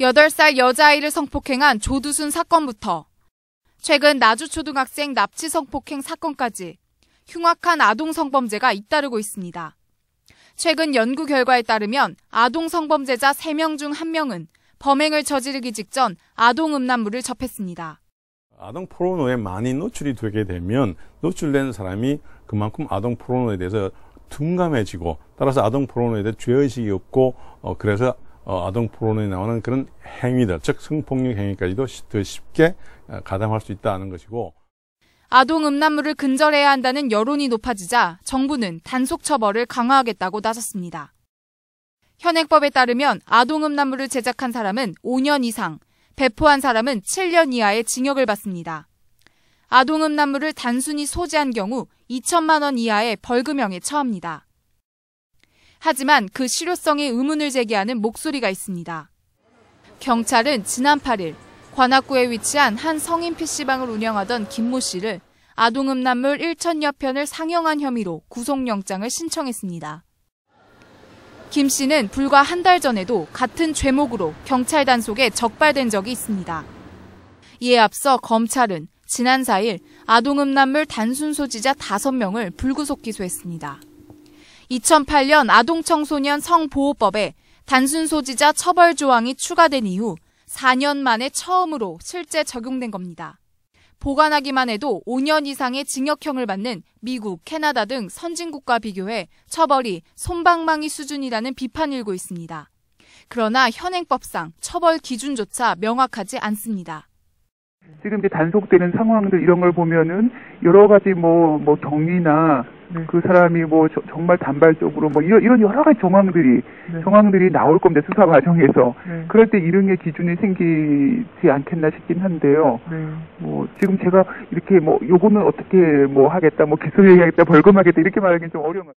8살 여자아이를 성폭행한 조두순 사건부터 최근 나주 초등학생 납치 성폭행 사건까지 흉악한 아동 성범죄가 잇따르고 있습니다. 최근 연구 결과에 따르면 아동 성범죄자 3명 중 1명은 범행을 저지르기 직전 아동 음란물을 접했습니다. 아동 포르노에 많이 노출이 되게 되면 노출된 사람이 그만큼 아동 포르노에 대해서 둔감해지고 따라서 아동 포르노에 대해 죄의식이 없고 어, 그래서 어, 아동 포르노에 나오는 그런 행위들, 즉 성폭력 행위까지도 더 쉽게 어, 가담할 수 있다는 것이고 아동 음란물을 근절해야 한다는 여론이 높아지자 정부는 단속 처벌을 강화하겠다고 나섰습니다. 현행법에 따르면 아동 음란물을 제작한 사람은 5년 이상, 배포한 사람은 7년 이하의 징역을 받습니다. 아동 음란물을 단순히 소지한 경우 2천만 원 이하의 벌금형에 처합니다. 하지만 그 실효성에 의문을 제기하는 목소리가 있습니다. 경찰은 지난 8일 관악구에 위치한 한 성인 PC방을 운영하던 김모 씨를 아동음란물 1천여 편을 상영한 혐의로 구속영장을 신청했습니다. 김 씨는 불과 한 달 전에도 같은 죄목으로 경찰 단속에 적발된 적이 있습니다. 이에 앞서 검찰은 지난 4일 아동음란물 단순 소지자 5명을 불구속 기소했습니다. 2008년 아동청소년 성보호법에 단순 소지자 처벌 조항이 추가된 이후 4년 만에 처음으로 실제 적용된 겁니다. 보관하기만 해도 5년 이상의 징역형을 받는 미국, 캐나다 등 선진국과 비교해 처벌이 솜방망이 수준이라는 비판이 일고 있습니다. 그러나 현행법상 처벌 기준조차 명확하지 않습니다. 지금 이제 단속되는 상황들 이런 걸 보면은 여러 가지 뭐, 뭐 경위나 네. 그 사람이 뭐 저, 정말 단발적으로 뭐 이런 이런 여러 가지 정황들이 네. 정황들이 나올 겁니다 수사 과정에서 네. 그럴 때 이런 기준이 생기지 않겠나 싶긴 한데요. 네. 뭐 지금 제가 이렇게 뭐 요거는 어떻게 뭐 하겠다 뭐 기소해야겠다 벌금하겠다 이렇게 말하기는 좀 어려운. 것같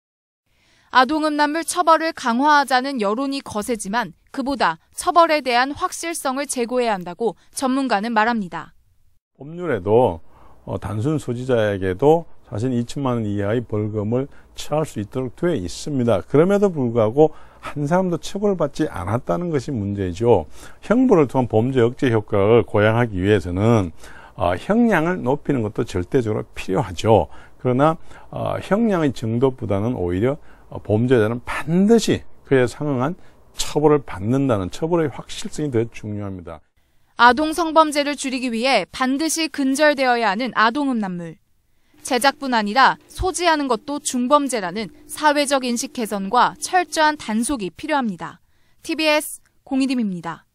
아동음란물 처벌을 강화하자는 여론이 거세지만 그보다 처벌에 대한 확실성을 제고해야 한다고 전문가는 말합니다. 법률에도 어, 단순 소지자에게도 사실 2천만 원 이하의 벌금을 처할수 있도록 돼 있습니다. 그럼에도 불구하고 한 사람도 처벌 받지 않았다는 것이 문제죠. 형벌을 통한 범죄 억제 효과를 고양하기 위해서는 어, 형량을 높이는 것도 절대적으로 필요하죠. 그러나 어, 형량의 정도보다는 오히려 어, 범죄자는 반드시 그에 상응한 처벌을 받는다는 처벌의 확실성이 더 중요합니다. 아동 성범죄를 줄이기 위해 반드시 근절되어야 하는 아동 음란물. 제작뿐 아니라 소지하는 것도 중범죄라는 사회적 인식 개선과 철저한 단속이 필요합니다. TBS 공이림입니다.